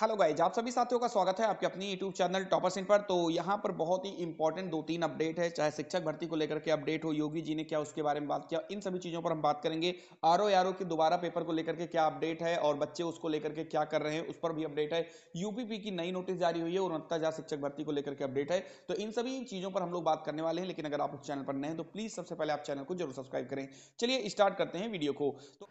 hello guys आप सभी साथियों का स्वागत है आपके अपनी यूट्यूब चैनल टॉपर सिंह पर तो यहाँ पर बहुत ही इंपॉर्टेंट दो तीन अपडेट है चाहे शिक्षक भर्ती को लेकर के अपडेट हो योगी जी ने क्या उसके बारे में बात किया इन सभी चीज़ों पर हम बात करेंगे आर ओ आर के दोबारा पेपर को लेकर के क्या अपडेट है और बच्चे उसको लेकर के क्या कर रहे हैं उस पर भी अपडेट है यूपीपी की नई नोटिस जारी हुई है उनहत्तर शिक्षक भर्ती को लेकर के अपडेट है तो इन सभी चीज़ों पर हम लोग बात करने वाले हैं लेकिन अगर आप उस चैनल पर नए हैं तो प्लीज़ सबसे पहले आप चैनल को जरूर सब्सक्राइब करें चलिए स्टार्ट करते हैं वीडियो को तो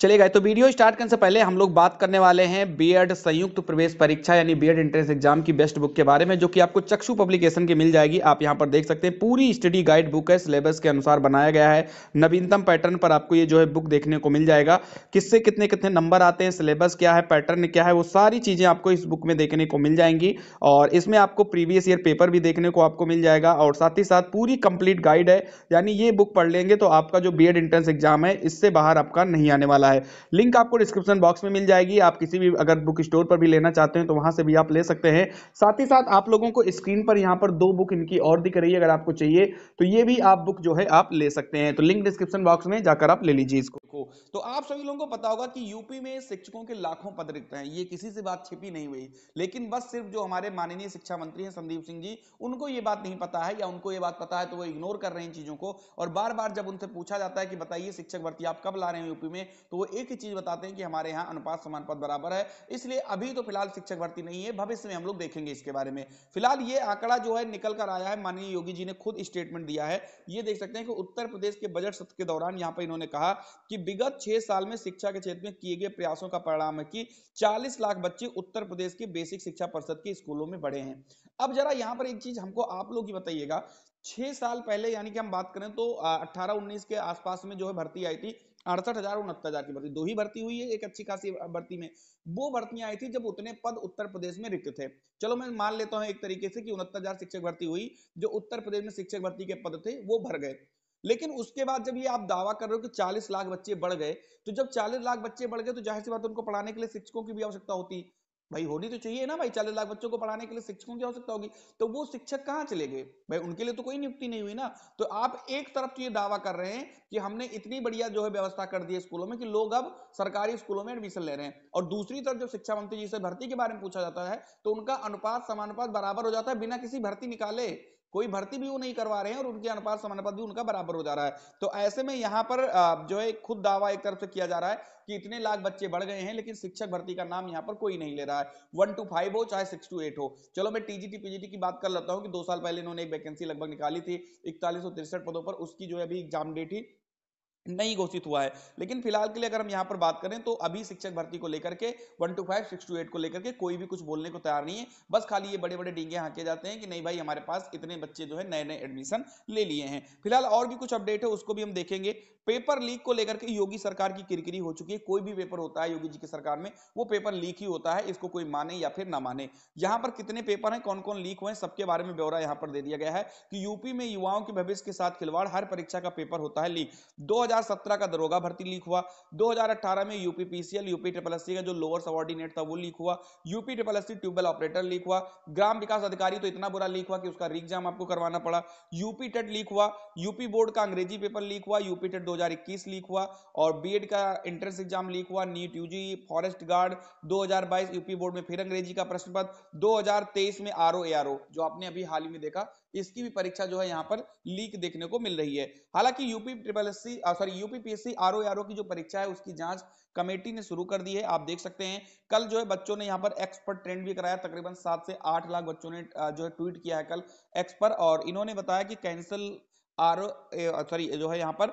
चले गए तो वीडियो स्टार्ट करने से पहले हम लोग बात करने वाले हैं बीएड e संयुक्त प्रवेश परीक्षा यानी बीएड एंट्रेंस एग्जाम की बेस्ट बुक के बारे में जो कि आपको चक्षु पब्लिकेशन की मिल जाएगी आप यहाँ पर देख सकते हैं पूरी स्टडी गाइड बुक है सिलेबस के अनुसार बनाया गया है नवीनतम पैटर्न पर आपको ये जो है बुक देखने को मिल जाएगा किससे कितने कितने नंबर आते हैं सिलेबस क्या है पैटर्न क्या है वो सारी चीज़ें आपको इस बुक में देखने को मिल जाएंगी और इसमें आपको प्रीवियस ईयर पेपर भी देखने को आपको मिल जाएगा और साथ ही साथ पूरी कंप्लीट गाइड है यानी ये बुक पढ़ लेंगे तो आपका जो बी एंट्रेंस एग्जाम है इससे बाहर आपका नहीं आने वाला वाला है लिंक आपको डिस्क्रिप्शन बॉक्स में मिल जाएगी आप किसी भी अगर बुक स्टोर पर भी लेना चाहते हैं तो वहां से भी आप ले सकते हैं साथ ही साथ आप लोगों को स्क्रीन पर यहाँ पर दो बुक इनकी और दिख रही है अगर आपको चाहिए तो ये भी आप बुक जो है आप ले सकते हैं तो लिंक डिस्क्रिप्शन बॉक्स में जाकर आप ले लीजिए इसको तो आप सभी लोगों को पता होगा कि यूपी में शिक्षकों के लाखों पद रिक्त हैं ये किसी से बात छिपी नहीं हुई लेकिन बस सिर्फ जो हमारे माननीय शिक्षा मंत्री हैं संदीप सिंह जी उनको ये बात नहीं पता है या उनको ये बात पता है तो वो इग्नोर कर रहे हैं चीजों को और बार बार जब उनसे पूछा जाता है कि बताइए शिक्षक भर्ती आप कब ला रहे हैं यूपी में तो वो एक ही चीज बताते हैं कि हमारे यहाँ अनुपात समान पद बराबर है इसलिए अभी तो फिलहाल शिक्षक भर्ती नहीं है भविष्य में हम लोग देखेंगे इसके बारे में फिलहाल ये आंकड़ा जो है निकल कर आया है माननीय योगी जी ने खुद स्टेटमेंट दिया है ये देख सकते हैं कि उत्तर प्रदेश के बजट सत्र के दौरान यहाँ पर इन्होंने कहा कि विगत छह साल में शिक्षा के क्षेत्र में किए गए प्रयासों का परिणाम है कि 40 लाख बच्चे उत्तर प्रदेश के बेसिक शिक्षा परिषद के स्कूलों में बढ़े हैं अब जरा यहाँ पर एक चीज हमको आप लोग ही बताइएगा छह साल पहले यानी कि हम बात करें तो अट्ठारह उन्नीस के आसपास में जो है भर्ती आई थी अड़सठ हजार उनहत्तर हजार की भर्ती दो ही भर्ती हुई है एक अच्छी खासी भर्ती में वो भर्तियां आई थी जब उतने पद उत्तर प्रदेश में रिक्त थे चलो मैं मान लेता हूं एक तरीके से कि उनहत्तर हजार शिक्षक भर्ती हुई जो उत्तर प्रदेश में शिक्षक भर्ती के पद थे वो भर गए लेकिन उसके बाद जब ये आप दावा कर रहे हो कि 40 लाख बच्चे बढ़ गए तो जब 40 लाख बच्चे बढ़ गए तो जाहिर सी बात उनको पढ़ाने के लिए शिक्षकों की भी आवश्यकता होती भाई होनी तो चाहिए ना भाई चालीस लाख बच्चों को पढ़ाने के लिए शिक्षकों की आवश्यकता होगी तो वो शिक्षक कहाँ चले गए भाई उनके लिए तो कोई नियुक्ति नहीं हुई ना तो आप एक तरफ तो ये दावा कर रहे हैं कि हमने इतनी बढ़िया जो है व्यवस्था कर दी है स्कूलों में कि लोग अब सरकारी स्कूलों में एडमिशन ले रहे हैं और दूसरी तरफ जब शिक्षा मंत्री जी से भर्ती के बारे में पूछा जाता है तो उनका अनुपात समानुपात बराबर हो जाता है बिना किसी भर्ती निकाले कोई भर्ती भी वो नहीं करवा रहे हैं और उनके अनुपात समानुपात भी उनका बराबर हो जा रहा है तो ऐसे में यहाँ पर जो है खुद दावा एक तरफ से किया जा रहा है कि इतने लाख बच्चे बढ़ गए हैं लेकिन शिक्षक भर्ती का नाम यहाँ पर कोई नहीं ले रहा है वन टू फाइव हो चाहे सिक्स टू एट हो चलो मैं टीजीटी पीजीटी की बात कर लेता हूँ कि दो साल पहले इन्होंने एक वैकेंसी लगभग निकाली थी इकतालीस पदों पर उसकी जो है अभी एग्जाम डेट ही नहीं घोषित हुआ है लेकिन फिलहाल के लिए अगर हम यहाँ पर बात करें तो अभी शिक्षक भर्ती को लेकर के one two five six two eight को लेकर के कोई भी कुछ बोलने को तैयार नहीं है बस खाली ये बड़े बड़े डींगे हाँके जाते हैं कि नहीं भाई हमारे पास इतने बच्चे जो है नए नए एडमिशन ले लिए हैं फिलहाल और भी कुछ अपडेट है उसको भी हम देखेंगे पेपर लीक को लेकर के योगी सरकार की किरकिरी हो चुकी है कोई भी पेपर होता है योगी जी की सरकार में वो पेपर लीक ही होता है इसको कोई माने या फिर ना माने यहाँ पर कितने पेपर हैं कौन कौन लीक हुए सबके बारे में ब्यौरा यहाँ पर दे दिया गया है कि यूपी में युवाओं के भविष्य के साथ खिलवाड़ हर परीक्षा का पेपर होता है लीक दो हजार 2017 का दरोगा भर्ती लीक हुआ 2018 में UP PCL UP triple SC का जो लोअर सबॉर्डिनेट था वो लीक हुआ UP triple SC tube well operator leak हुआ ग्राम विकास अधिकारी तो इतना बुरा लीक हुआ कि उसका री एग्जाम आपको करवाना पड़ा यूपी टेट लीक हुआ यूपी बोर्ड का अंग्रेजी पेपर लीक हुआ यूपी टेट दो लीक हुआ और बी का एंट्रेंस एग्जाम लीक हुआ नीट यूजी फॉरेस्ट गार्ड दो यूपी बोर्ड में फिर अंग्रेजी का प्रश्न पत्र दो में आर ओ जो आपने अभी हाल ही में देखा इसकी भी परीक्षा जो है यहाँ पर लीक देखने को मिल रही है हालांकि UP triple S sorry UPPSC R O की जो परीक्षा है उसकी जांच कमेटी ने शुरू कर दी है आप देख सकते हैं कल जो है बच्चों ने यहाँ पर एक्स पर ट्रेंड भी कराया तकरीबन सात से आठ लाख बच्चों ने जो है ट्वीट किया है कल एक्स पर और इन्होंने बताया कि कैंसिल आर सॉरी जो है यहाँ पर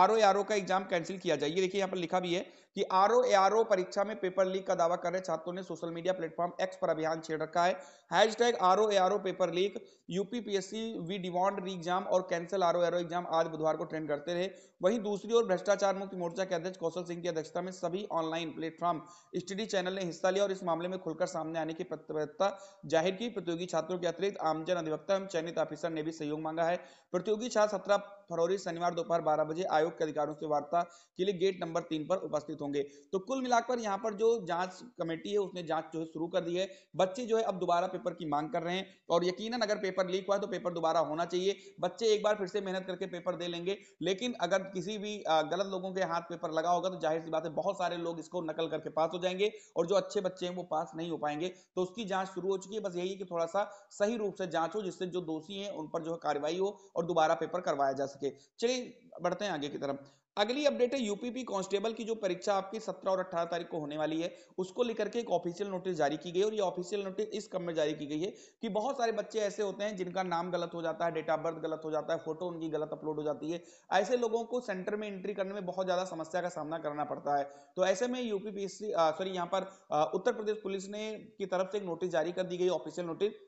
आर ओ आर ओ का एग्जाम कैंसिल किया जाए ये देखिए यहाँ पर लिखा भी है कि आर ओ आर ओ परीक्षा में पेपर लीक का दावा कर रहे छात्रों ने सोशल मीडिया प्लेटफॉर्म एक्स पर अभियान छेड़ रखा है hashtag R O R O paper leak UPPSC we demand reexam और cancel R O R O exam आज बुधवार को ट्रेंड करते रहे वहीं दूसरी ओर भ्रष्टाचार मुक्ति मोर्चा के अध्यक्ष कौशल सिंह की अध्यक्षता में सभी ऑनलाइन प्लेटफॉर्म स्टडी चैनल ने हिस्सा लिया और इस मामले में खुलकर सामने आने की प्रतिबद्धता जाहिर की प्रतियोगी छात्रों के अतिरिक्त आमजन अधिवक्ता एवं चयनित ऑफिसर ने भी सहयोग मांगा है प्रतियोगी छात्र सत्रह फरवरी शनिवार दोपहर बारह बजे आयोजित आयोग के अधिकारियों से वार्ता के लिए गेट नंबर तीन पर उपस्थित होंगे तो कुल मिलाकर यहाँ पर जो जांच कमेटी है उसने जांच जो है शुरू कर दी है बच्चे जो है अब दोबारा पेपर की मांग कर रहे हैं और यकीन अगर पेपर लीक हुआ है तो पेपर दोबारा होना चाहिए बच्चे एक बार फिर से मेहनत करके पेपर दे लेंगे लेकिन अगर किसी भी गलत लोगों के हाथ पेपर लगा होगा तो जाहिर सी बात है बहुत सारे लोग इसको नकल करके पास हो जाएंगे और जो अच्छे बच्चे हैं वो पास नहीं हो पाएंगे तो उसकी जांच शुरू हो चुकी है बस यही कि थोड़ा सा सही रूप से जांच हो जिससे जो दोषी हैं उन पर जो है कार्रवाई हो और दोबारा पेपर करवाया जा सके चलिए बढ़ते हैं आगे की तरफ अगली अपडेट है यूपीपी कांस्टेबल की जो परीक्षा आपकी 17 और 18 तारीख को होने वाली है उसको लेकर के एक ऑफिशियल नोटिस जारी की गई और ये ऑफिशियल नोटिस इस क्रम में जारी की गई है कि बहुत सारे बच्चे ऐसे होते हैं जिनका नाम गलत हो जाता है डेट ऑफ बर्थ गलत हो जाता है फोटो उनकी गलत अपलोड हो जाती है ऐसे लोगों को सेंटर में एंट्री करने में बहुत ज्यादा समस्या का सामना करना पड़ता है तो ऐसे में यूपीपीएससी सॉरी यहाँ पर उत्तर प्रदेश पुलिस ने की तरफ से एक नोटिस जारी कर दी गई ऑफिशियल नोटिस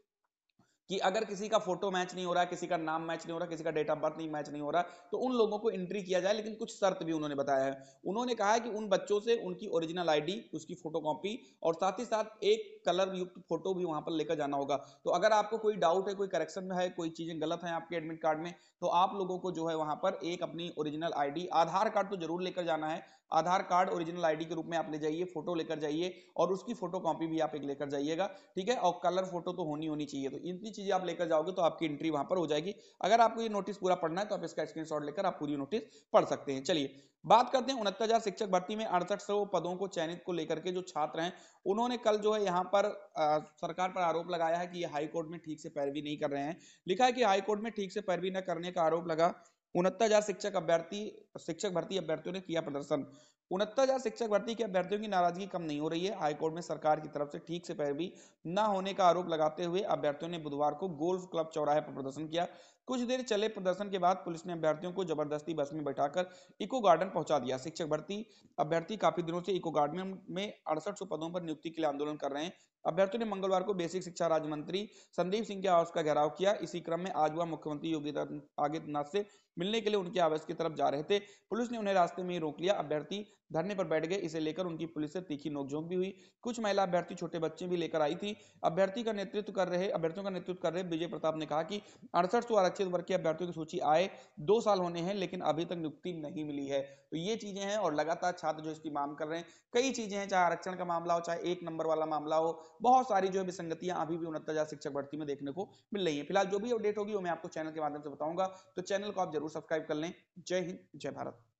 कि अगर किसी का फोटो मैच नहीं हो रहा किसी का नाम मैच नहीं हो रहा किसी का डेट ऑफ बर्थ नहीं मैच नहीं हो रहा तो उन लोगों को एंट्री किया जाए लेकिन कुछ शर्त भी उन्होंने बताया है उन्होंने कहा है कि उन बच्चों से उनकी ओरिजिनल आईडी उसकी फोटो और साथ ही साथ एक कलर युक्त फोटो भी वहां पर लेकर जाना होगा तो अगर आपको कोई डाउट है कोई करेक्शन है कोई चीजें गलत है आपके एडमिट कार्ड में तो आप लोगों को जो है वहां पर एक अपनी ओरिजिनल आईडी आधार कार्ड तो जरूर लेकर जाना है आधार कार्ड ओरिजिनल आईडी के रूप में आप ले जाइए फोटो लेकर जाइए और उसकी फोटो कॉपी भी आप एक लेकर जाइएगा ठीक है और कलर फोटो तो होनी होनी चाहिए तो इतनी चीजें आप लेकर जाओगे तो आपकी एंट्री वहां पर हो जाएगी अगर आपको ये नोटिस पूरा पढ़ना है तो आप इसका स्क्रीनशॉट लेकर आप पूरी नोटिस पढ़ सकते हैं चलिए बात करते हैं उनहत्तर हजार शिक्षक भर्ती में अड़सठ सौ पदों को चयनित को लेकर के जो छात्र हैं उन्होंने कल जो है यहाँ पर आ, सरकार पर आरोप लगाया है कि ये हाई कोर्ट में ठीक से पैरवी नहीं कर रहे हैं लिखा है कि हाई कोर्ट में ठीक से पैरवी न करने का आरोप लगा उनहत्तर हजार शिक्षक अभ्यर्थी शिक्षक भर्ती अभ्यर्थियों ने किया प्रदर्शन उनहत्तर हजार शिक्षक भर्ती के अभ्यर्थियों की नाराजगी कम नहीं हो रही है हाईकोर्ट में सरकार की तरफ से ठीक से पैरवी न होने का आरोप लगाते हुए अभ्यर्थियों ने बुधवार को गोल्फ क्लब चौराहे पर प्रदर्शन किया कुछ देर चले प्रदर्शन के बाद पुलिस ने अभ्यर्थियों को जबरदस्ती बस में बैठाकर इको गार्डन पहुंचा दिया शिक्षक भर्ती अभ्यर्थी काफी दिनों से इको गार्डन में अड़सठ पदों पर नियुक्ति के लिए आंदोलन कर रहे हैं अभ्यर्थियों ने मंगलवार को बेसिक शिक्षा राज्य मंत्री संदीप सिंह के आवास का घेराव किया इसी क्रम में आज वह मुख्यमंत्री योगी आदित्यनाथ से मिलने के लिए उनके आवास की तरफ जा रहे थे पुलिस ने उन्हें रास्ते में ही रोक लिया अभ्यर्थी धरने पर बैठ गए इसे लेकर उनकी पुलिस से तीखी नोकझोंक भी हुई कुछ महिला अभ्यर्थी छोटे बच्चे भी लेकर आई थी अभ्यर्थी का नेतृत्व कर रहे अभ्यर्थियों का नेतृत्व कर रहे विजय प्रताप ने कहा कि अड़सठ सौ आरक्षित वर्ग के अभ्यर्थियों की सूची आए दो साल होने हैं लेकिन अभी तक नियुक्ति नहीं मिली है तो ये चीजें हैं और लगातार छात्र जो इसकी मांग कर रहे हैं कई चीजें हैं चाहे आरक्षण का मामला हो चाहे एक नंबर वाला मामला हो बहुत सारी जो है विसंगतियां अभी भी उनहत्तर शिक्षक भर्ती में देखने को मिल रही है फिलहाल जो भी अपडेट होगी वो मैं आपको चैनल के माध्यम से बताऊंगा तो चैनल को आप जरूर सब्सक्राइब कर लें जय हिंद जय भारत